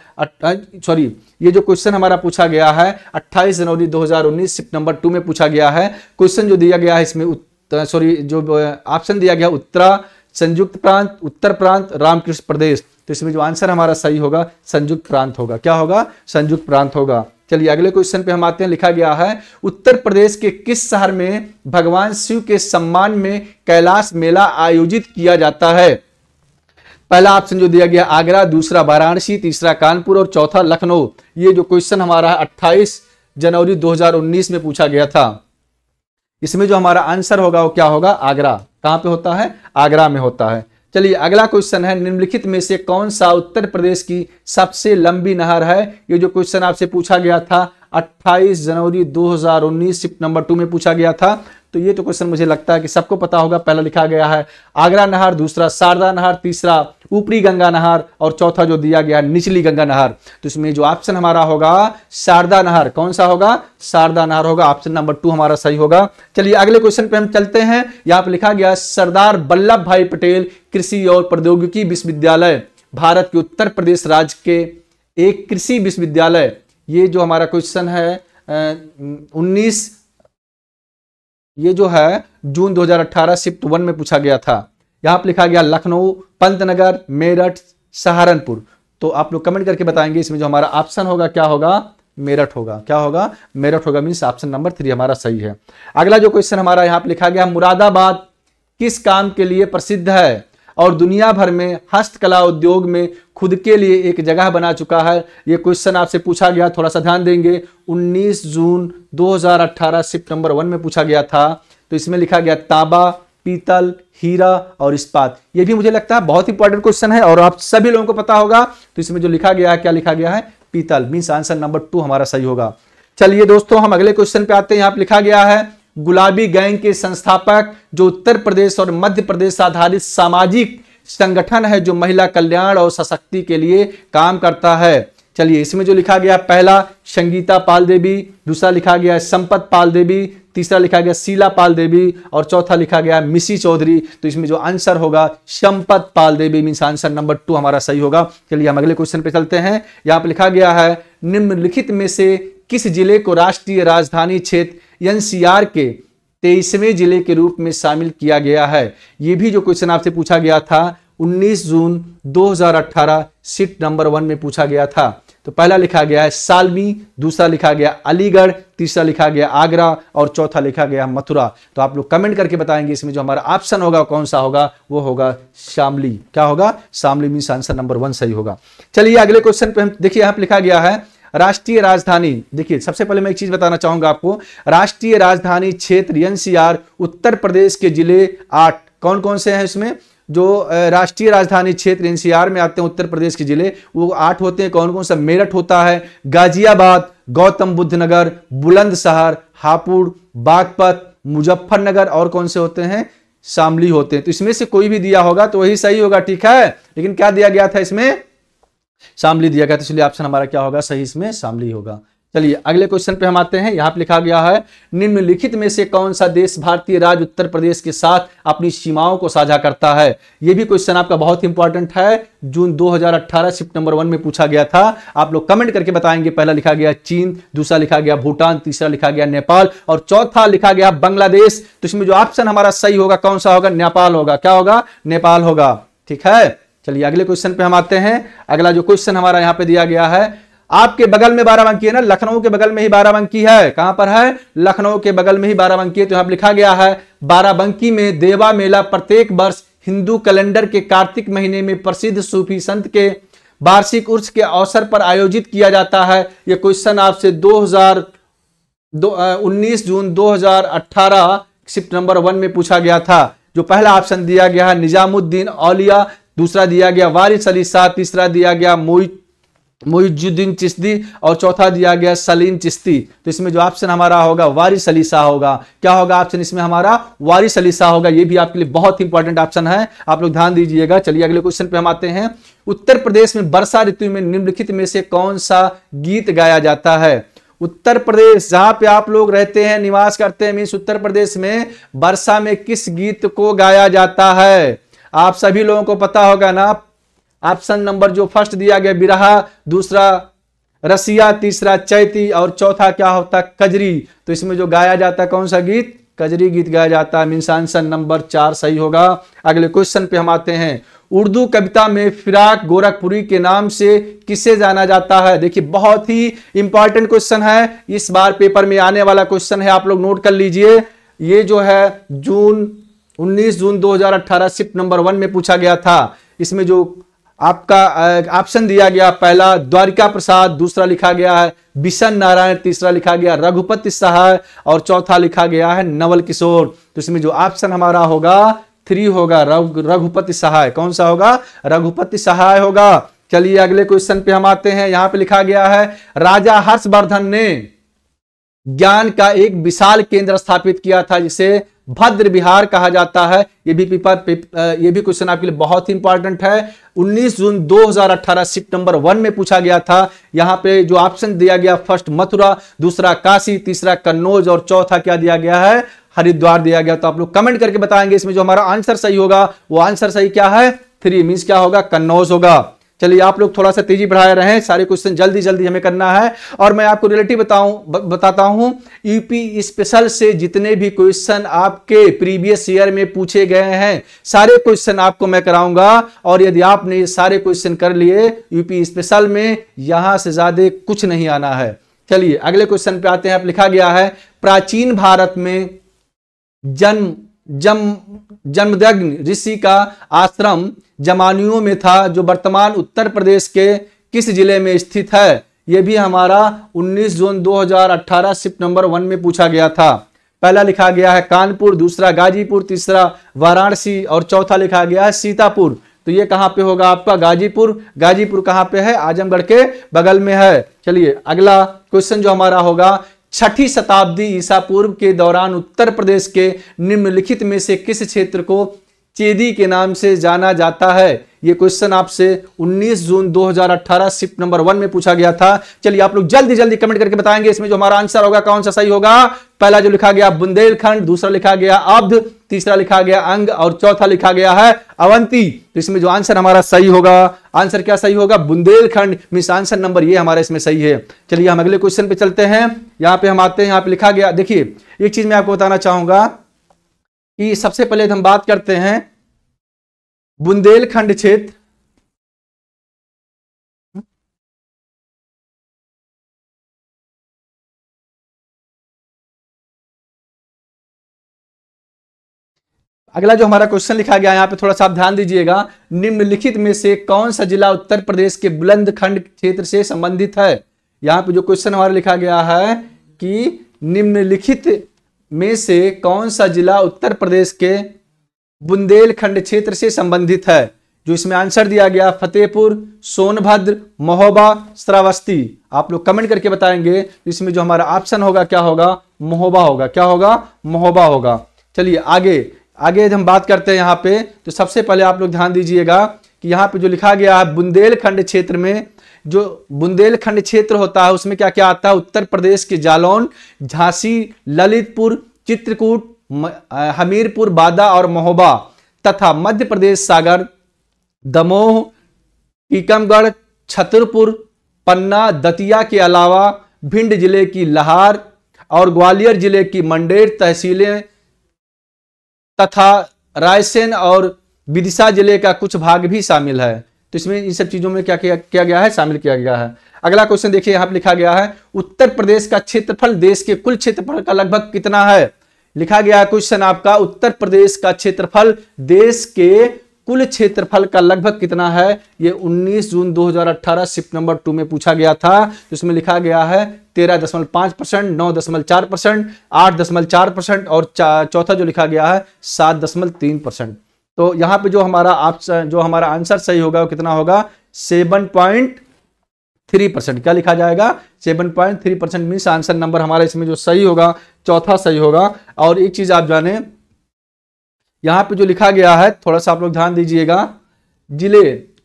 सॉरी ये जो क्वेश्चन हमारा पूछा गया है 28 जनवरी 2019 हजार नंबर टू में पूछा गया है क्वेश्चन जो दिया गया है इसमें सॉरी जो ऑप्शन दिया गया उत्तरा संयुक्त प्रांत उत्तर प्रांत रामकृष्ण प्रदेश तो इसमें जो आंसर हमारा सही होगा संयुक्त प्रांत होगा क्या होगा संयुक्त प्रांत होगा चलिए अगले क्वेश्चन पे हम आते हैं लिखा गया है उत्तर प्रदेश के किस शहर में भगवान शिव के सम्मान में कैलाश मेला आयोजित किया जाता है पहला ऑप्शन जो दिया गया आगरा दूसरा वाराणसी तीसरा कानपुर और चौथा लखनऊ ये जो क्वेश्चन हमारा है अट्ठाईस जनवरी दो में पूछा गया था इसमें जो हमारा आंसर होगा वो क्या होगा आगरा कहाँ पे होता है आगरा में होता है चलिए अगला क्वेश्चन है निम्नलिखित में से कौन सा उत्तर प्रदेश की सबसे लंबी नहर है ये जो क्वेश्चन आपसे पूछा गया था 28 जनवरी 2019 हजार नंबर टू में पूछा गया था तो ये तो क्वेश्चन मुझे लगता है कि सबको पता होगा पहला लिखा गया है आगरा नहर दूसरा शारदा नहर तीसरा ऊपरी गंगा नहर और चौथा जो दिया गया निचली गंगा नहर तो इसमें जो ऑप्शन हमारा होगा शारदा नहर कौन सा होगा शारदा नहर होगा ऑप्शन नंबर टू हमारा सही होगा चलिए अगले क्वेश्चन पे हम चलते हैं यहां पर लिखा गया सरदार वल्लभ भाई पटेल कृषि और प्रौद्योगिकी विश्वविद्यालय भारत के उत्तर प्रदेश राज्य के एक कृषि विश्वविद्यालय ये जो हमारा क्वेश्चन है उन्नीस ये जो है जून दो अठारह शिफ्ट वन में पूछा गया था यहां पर लिखा गया लखनऊ पंतनगर मेरठ सहारनपुर तो आप लोग कमेंट करके बताएंगे इसमें जो हमारा ऑप्शन होगा क्या होगा मेरठ होगा क्या होगा मेरठ होगा मीन ऑप्शन नंबर थ्री हमारा सही है अगला जो क्वेश्चन हमारा यहां पर लिखा गया मुरादाबाद किस काम के लिए प्रसिद्ध है और दुनिया भर में हस्तकला उद्योग में खुद के लिए एक जगह बना चुका है ये क्वेश्चन आपसे पूछा गया थोड़ा सा ध्यान देंगे 19 जून 2018 शिफ्ट नंबर वन में पूछा गया था तो इसमें लिखा गया ताबा पीतल हीरा और इस्पात ये भी मुझे लगता है बहुत इंपॉर्टेंट क्वेश्चन है और आप सभी लोगों को पता होगा तो इसमें जो लिखा गया है क्या लिखा गया है पीतल मीन्स आंसर नंबर टू हमारा सही होगा चलिए दोस्तों हम अगले क्वेश्चन पे आते हैं यहाँ पर लिखा गया है गुलाबी गैंग के संस्थापक जो उत्तर प्रदेश और मध्य प्रदेश आधारित सामाजिक संगठन है जो महिला कल्याण और सशक्ति के लिए काम करता है चलिए इसमें जो लिखा गया पहला संगीता पाल देवी दूसरा लिखा गया संपत पाल देवी तीसरा लिखा गया शीला पाल देवी और चौथा लिखा गया मिसी चौधरी तो इसमें जो आंसर होगा Sampat Pal Devi means answer number two हमारा सही होगा चलिए हम अगले क्वेश्चन पे चलते हैं यहाँ पर लिखा गया है निम्नलिखित में से किस जिले को राष्ट्रीय राजधानी क्षेत्र एनसीआर के तेईसवें जिले के रूप में शामिल किया गया है ये भी जो क्वेश्चन आपसे पूछा गया था 19 जून 2018 सीट नंबर वन में पूछा गया था तो पहला लिखा गया है सालवी दूसरा लिखा गया अलीगढ़ तीसरा लिखा गया आगरा और चौथा लिखा गया मथुरा तो आप लोग कमेंट करके बताएंगे इसमें जो हमारा ऑप्शन होगा कौन सा होगा वो होगा शामली क्या होगा Shamli mean answer number one सही होगा चलिए अगले क्वेश्चन पे हम देखिए पर लिखा गया है राष्ट्रीय राजधानी देखिए सबसे पहले मैं एक चीज बताना चाहूंगा आपको राष्ट्रीय राजधानी क्षेत्र एनसीआर उत्तर प्रदेश के जिले आठ कौन कौन से हैं इसमें जो राष्ट्रीय राजधानी क्षेत्र एनसीआर में आते हैं उत्तर प्रदेश के जिले वो आठ होते हैं कौन कौन सा मेरठ होता है गाजियाबाद गौतम बुद्ध नगर बुलंदशहर हापुड़ बागपत मुजफ्फरनगर और कौन से होते हैं शामली होते हैं तो इसमें से कोई भी दिया होगा तो वही सही होगा ठीक है लेकिन क्या दिया गया था इसमें शामली दिया गया था इसलिए ऑप्शन हमारा क्या होगा सही इसमें शामली होगा चलिए अगले क्वेश्चन पे हम आते हैं यहाँ पे लिखा गया है निम्नलिखित में से कौन सा देश भारतीय राज्य उत्तर प्रदेश के साथ अपनी सीमाओं को साझा करता है ये भी क्वेश्चन आपका बहुत इंपॉर्टेंट है जून 2018 शिफ्ट नंबर वन में पूछा गया था आप लोग कमेंट करके बताएंगे पहला लिखा गया चीन दूसरा लिखा गया भूटान तीसरा लिखा गया नेपाल और चौथा लिखा गया बांग्लादेश तो इसमें जो ऑप्शन हमारा सही होगा कौन सा होगा नेपाल होगा क्या होगा नेपाल होगा ठीक है चलिए अगले क्वेश्चन पे हम आते हैं अगला जो क्वेश्चन हमारा यहाँ पे दिया गया है आपके बगल में बाराबंकी है ना लखनऊ के बगल में ही बाराबंकी है कहां पर है लखनऊ के बगल में ही बाराबंकी है तो यहां लिखा गया है बाराबंकी में देवा मेला प्रत्येक वर्ष हिंदू कैलेंडर के कार्तिक महीने में प्रसिद्ध सूफी संत के वार्षिक उर्स के अवसर पर आयोजित किया जाता है यह क्वेश्चन आपसे हजार दो उन्नीस जून 2018 शिफ्ट नंबर वन में पूछा गया था जो पहला ऑप्शन दिया गया है निजामुद्दीन औलिया दूसरा दिया गया वारिस अली शाह तीसरा दिया गया मोई मोइजुद्दीन चिश्ती और चौथा दिया गया सलीम चिश्ती तो इसमें जो ऑप्शन हमारा होगा वारी सलीसा होगा क्या होगा ऑप्शन इसमें हमारा वारी सलीसा होगा ये भी आपके लिए बहुत इंपॉर्टेंट ऑप्शन है आप लोग ध्यान दीजिएगा चलिए अगले क्वेश्चन पे हम आते हैं उत्तर प्रदेश में वर्षा ऋतु में निम्नलिखित में से कौन सा गीत गाया जाता है उत्तर प्रदेश जहां पे आप लोग रहते हैं निवास करते हैं मीन्स उत्तर प्रदेश में वर्षा में किस गीत को गाया जाता है आप सभी लोगों को पता होगा ना ऑप्शन नंबर जो फर्स्ट दिया गया बिरहा दूसरा रसिया तीसरा चैती और चौथा क्या होता है कजरी तो इसमें जो गाया जाता है कौन सा गीत कजरी गीत गाया जाता है मीन्स आंसर नंबर चार सही होगा अगले क्वेश्चन पे हम आते हैं उर्दू कविता में फिराक गोरखपुरी के नाम से किसे जाना जाता है देखिए बहुत ही इंपॉर्टेंट क्वेश्चन है इस बार पेपर में आने वाला क्वेश्चन है आप लोग नोट कर लीजिए ये जो है जून 19 जून 2018 हजार नंबर वन में पूछा गया था इसमें जो आपका ऑप्शन दिया गया पहला द्वारिका प्रसाद दूसरा लिखा गया है बिशन नारायण तीसरा लिखा गया रघुपति सहाय और चौथा लिखा गया है नवल किशोर तो इसमें जो ऑप्शन हमारा होगा थ्री होगा रघुपति सहाय कौन सा होगा रघुपति सहाय होगा चलिए अगले क्वेश्चन पे हम आते हैं यहां पे लिखा गया है राजा हर्षवर्धन ने ज्ञान का एक विशाल केंद्र स्थापित किया था जिसे भद्र बिहार कहा जाता है ये भी पिप, ये भी क्वेश्चन आपके लिए बहुत ही इंपॉर्टेंट है 19 जून 2018 शिफ्ट नंबर वन में पूछा गया था यहाँ पे जो ऑप्शन दिया गया फर्स्ट मथुरा दूसरा काशी तीसरा कन्नौज और चौथा क्या दिया गया है हरिद्वार दिया गया तो आप लोग कमेंट करके बताएंगे इसमें जो हमारा आंसर सही होगा वो आंसर सही क्या है थ्री मीन्स क्या होगा कन्नौज होगा चलिए आप लोग थोड़ा सा तेजी बढ़ाए रहें सारे क्वेश्चन जल्दी जल्दी हमें करना है और मैं आपको रिलेटिव बताऊं बताता हूं यूपी e स्पेशल से जितने भी क्वेश्चन आपके प्रीवियस ईयर में पूछे गए हैं सारे क्वेश्चन आपको मैं कराऊंगा और यदि आपने ये सारे क्वेश्चन कर लिए यूपी e स्पेशल में यहां से ज्यादा कुछ नहीं आना है चलिए अगले क्वेश्चन पे आते हैं आप लिखा गया है प्राचीन भारत में जन्म जम जन्मदग्न ऋषि का आश्रम जमानियों में था जो वर्तमान उत्तर प्रदेश के किस जिले में स्थित है यह भी हमारा 19 जून 2018 शिफ्ट नंबर वन में पूछा गया था पहला लिखा गया है कानपुर दूसरा गाजीपुर तीसरा वाराणसी और चौथा लिखा गया है सीतापुर तो ये कहाँ पे होगा आपका गाजीपुर गाजीपुर कहाँ पे है आजमगढ़ के बगल में है चलिए अगला क्वेश्चन जो हमारा होगा छठी शताब्दी ईसा पूर्व के दौरान उत्तर प्रदेश के निम्नलिखित में से किस क्षेत्र को चेदी के नाम से जाना जाता है ये क्वेश्चन आपसे 19 जून 2018 सिप नंबर वन में पूछा गया था चलिए आप लोग जल्दी जल्दी कमेंट करके बताएंगे इसमें जो हमारा आंसर होगा कौन सा सही होगा पहला जो लिखा गया बुंदेलखंड दूसरा लिखा गया अब्ध तीसरा लिखा गया अंग और चौथा लिखा गया है अवंती तो इसमें जो आंसर हमारा सही होगा आंसर क्या सही होगा बुंदेलखंड मिस आंसर नंबर ये हमारा इसमें सही है चलिए हम अगले क्वेश्चन पे चलते हैं यहाँ पे हम आते हैं यहाँ पे लिखा गया देखिए एक चीज मैं आपको बताना चाहूंगा कि सबसे पहले हम बात करते हैं बुंदेलखंड क्षेत्र अगला जो हमारा क्वेश्चन लिखा गया है यहाँ पे थोड़ा सा आप ध्यान दीजिएगा निम्नलिखित में से कौन सा जिला उत्तर प्रदेश के बुलंदखंड क्षेत्र से संबंधित है यहाँ पे जो क्वेश्चन हमारा लिखा गया है कि निम्नलिखित में से कौन सा जिला उत्तर प्रदेश के बुंदेलखंड क्षेत्र से संबंधित है जो इसमें आंसर दिया गया फतेहपुर सोनभद्र महोबा श्रावस्ती आप लोग कमेंट करके बताएंगे इसमें जो हमारा ऑप्शन होगा क्या होगा महोबा होगा क्या होगा महोबा होगा चलिए आगे आगे हम बात करते हैं यहाँ पे तो सबसे पहले आप लोग ध्यान दीजिएगा कि यहाँ पे जो लिखा गया है बुंदेलखंड क्षेत्र में जो बुंदेलखंड क्षेत्र होता है उसमें क्या क्या आता है उत्तर प्रदेश के जालौन झांसी ललितपुर चित्रकूट हमीरपुर बादा और महोबा तथा मध्य प्रदेश सागर दमोह टीकमगढ़ छतरपुर पन्ना दतिया के अलावा भिंड जिले की लहार और ग्वालियर जिले की मंडेर तहसीलें तथा रायसेन और विदिशा जिले का कुछ भाग भी शामिल है तो इसमें इन सब चीज़ों में क्या किया किया गया है शामिल किया गया है अगला क्वेश्चन देखिए यहां पर लिखा गया है उत्तर प्रदेश का क्षेत्रफल देश के कुल क्षेत्रफल का लगभग कितना है लिखा गया है क्वेश्चन आपका उत्तर प्रदेश का क्षेत्रफल देश के कुल क्षेत्रफल का लगभग कितना है ये 19 जून 2018 शिफ्ट नंबर टू में पूछा गया था जिसमें तो लिखा गया है तेरह दशमलव पांच परसेंट नौ दशमलव चार परसेंट आठ दशमलव चार परसेंट और चौथा जो लिखा गया है सात दशमलव तीन परसेंट तो यहां पे जो हमारा ऑप्शन जो हमारा आंसर सही होगा वो कितना होगा सेवन पॉइंट थ्री परसेंट क्या लिखा जाएगा seven point three percent means answer number हमारा इसमें जो सही होगा चौथा सही होगा और एक चीज़ आप जाने यहां पे जो लिखा गया है थोड़ा सा आप लोग ध्यान दीजिएगा जिले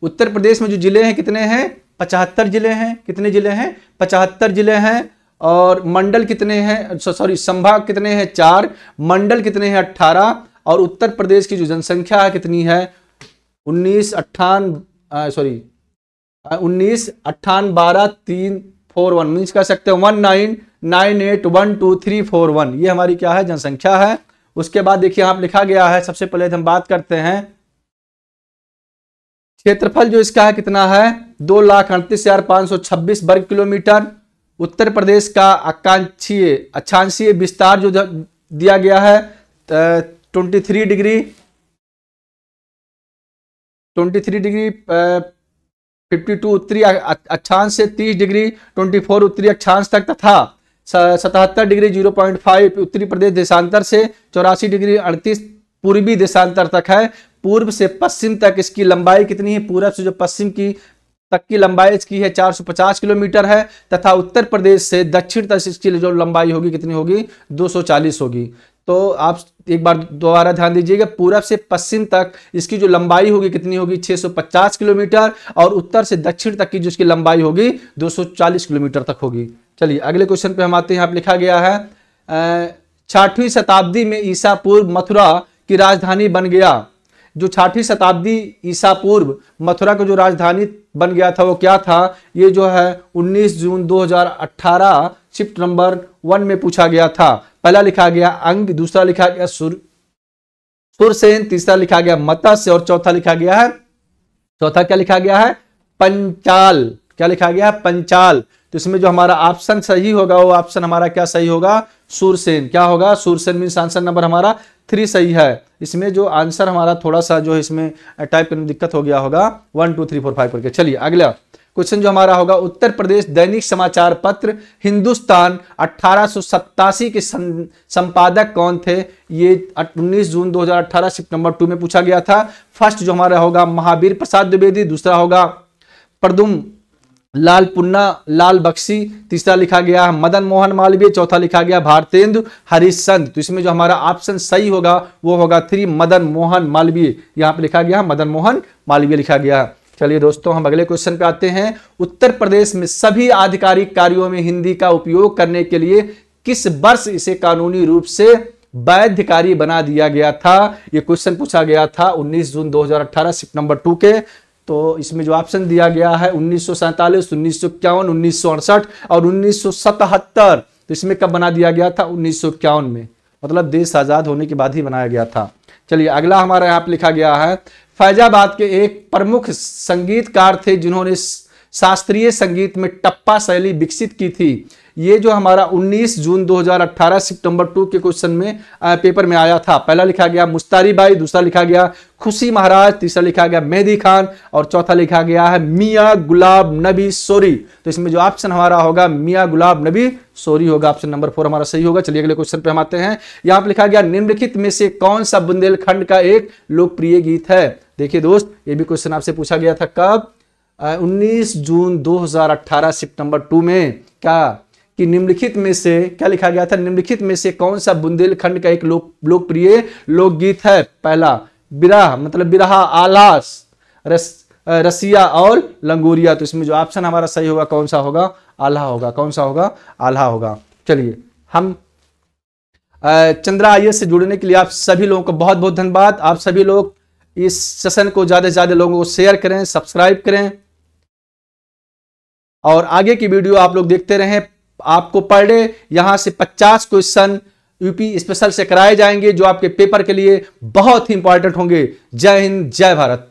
उत्तर प्रदेश में जो जिले हैं कितने हैं पचहत्तर जिले हैं कितने जिले हैं पचहत्तर जिले हैं और मंडल कितने हैं सॉरी संभाग कितने हैं चार मंडल कितने हैं अट्ठारह और उत्तर प्रदेश की जो जनसंख्या है कितनी है उन्नीस अट्ठान सॉरी उन्नीस अट्ठान बारह तीन फोर वन मीन्स कह सकते हैं one nine nine eight one two three four one ये हमारी क्या है जनसंख्या है उसके बाद देखिए यहाँ लिखा गया है सबसे पहले हम बात करते हैं क्षेत्रफल जो इसका है कितना है दो लाख अड़तीस हजार पाँच सौ छब्बीस वर्ग किलोमीटर उत्तर प्रदेश का आकांक्षीय अक्षांशीय विस्तार जो दिया गया है twenty three degree twenty three degree fifty two उत्तरी अक्षांश से तीस डिग्री ट्वेंटी फोर उत्तरी अक्षांश तक तथा सतहत्तर डिग्री जीरो पॉइंट फाइव उत्तरी प्रदेश देशांतर से चौरासी डिग्री अड़तीस पूर्वी देशांतर तक है पूर्व से पश्चिम तक इसकी लंबाई कितनी है पूर्व से जो पश्चिम की तक की लंबाई इसकी है 450 किलोमीटर है तथा उत्तर प्रदेश से दक्षिण तक इसकी जो लंबाई होगी कितनी होगी 240 होगी तो आप एक बार दोबारा ध्यान दीजिएगा पूरब से पश्चिम तक इसकी जो लंबाई होगी कितनी होगी 650 किलोमीटर और उत्तर से दक्षिण तक की जो इसकी लंबाई होगी 240 किलोमीटर तक होगी चलिए अगले क्वेश्चन पे हम आते हैं आप लिखा गया है छठवीं शताब्दी में ईसा पूर्व मथुरा की राजधानी बन गया जो छठी शताब्दी ईसा पूर्व मथुरा का जो राजधानी बन गया था वो क्या था ये जो है 19 जून 2018 शिफ्ट नंबर वन में पूछा गया था पहला लिखा गया अंग दूसरा लिखा गया सुर सुरसेन तीसरा लिखा गया मत्स्य और चौथा लिखा गया है चौथा क्या लिखा गया है पंचाल क्या लिखा गया है पंचाल तो इसमें जो हमारा ऑप्शन सही होगा वो ऑप्शन हमारा क्या सही होगा सूरसेन क्या होगा सूरसेन मीन आंसर नंबर हमारा थ्री सही है इसमें जो आंसर हमारा थोड़ा सा जो इसमें टाइप करने में दिक्कत हो गया होगा one two three four five करके चलिए अगला क्वेश्चन जो हमारा होगा उत्तर प्रदेश दैनिक समाचार पत्र हिंदुस्तान अट्ठारह के संपादक कौन थे ये 19 जून 2018 सितंबर टू में पूछा गया था फर्स्ट जो हमारा होगा महावीर प्रसाद द्विवेदी दूसरा होगा प्रदुम लाल पुन्ना लाल बख्शी तीसरा लिखा गया है मदन मोहन मालवीय चौथा लिखा गया भारतेंदु हरिश्चंद तो इसमें जो हमारा ऑप्शन सही होगा वो होगा थ्री मदन मोहन मालवीय यहाँ पे लिखा गया मदन मोहन मालवीय लिखा गया है चलिए दोस्तों हम अगले क्वेश्चन पे आते हैं उत्तर प्रदेश में सभी आधिकारिक कार्यों में हिंदी का उपयोग करने के लिए किस वर्ष इसे कानूनी रूप से वैधकारी बना दिया गया था यह क्वेश्चन पूछा गया था 19 जून 2018 सिक्स नंबर टू के तो इसमें जो ऑप्शन दिया गया है उन्नीस सौ उन्नीस सौ इक्यावन उन्नीस सौ अड़सठ और उन्नीस सौ सतहत्तर तो इसमें कब बना दिया गया था उन्नीस सौ इक्यावन में मतलब देश आज़ाद होने के बाद ही बनाया गया था चलिए अगला हमारे यहाँ पर लिखा गया है फैजाबाद के एक प्रमुख संगीतकार थे जिन्होंने शास्त्रीय संगीत में टप्पा शैली विकसित की थी ये जो हमारा 19 जून 2018 सितंबर टू के क्वेश्चन में आ, पेपर में आया था पहला लिखा गया मुस्तारी बाई दूसरा लिखा गया खुशी महाराज तीसरा लिखा गया मेहदी खान और चौथा लिखा गया है मियाँ गुलाब नबी सोरी तो इसमें जो ऑप्शन हमारा होगा मियाँ गुलाब नबी सोरी होगा ऑप्शन नंबर फोर हमारा सही होगा चलिए अगले क्वेश्चन पे हम आते हैं यहाँ पर लिखा गया निम्नलिखित में से कौन सा बुंदेलखंड का एक लोकप्रिय गीत है देखिए दोस्त ये भी क्वेश्चन आपसे पूछा गया था कब 19 जून 2018 सितंबर टू में क्या कि निम्नलिखित में से क्या लिखा गया था निम्नलिखित में से कौन सा बुंदेलखंड का एक लोक लोकप्रिय लोकगीत है पहला बिराह मतलब बिराह आलास रस रसिया और लंगोरिया तो इसमें जो ऑप्शन हमारा सही होगा कौन सा होगा आल्हा होगा कौन सा होगा आल्हा होगा चलिए हम चंद्रा आई से जुड़ने के लिए आप सभी लोगों को बहुत बहुत धन्यवाद आप सभी लोग इस सेशन को ज़्यादा से ज़्यादा लोगों को शेयर करें सब्सक्राइब करें और आगे की वीडियो आप लोग देखते रहें आपको पर डे यहाँ से 50 क्वेश्चन यूपी स्पेशल से कराए जाएंगे जो आपके पेपर के लिए बहुत ही इंपॉर्टेंट होंगे जय हिंद जय भारत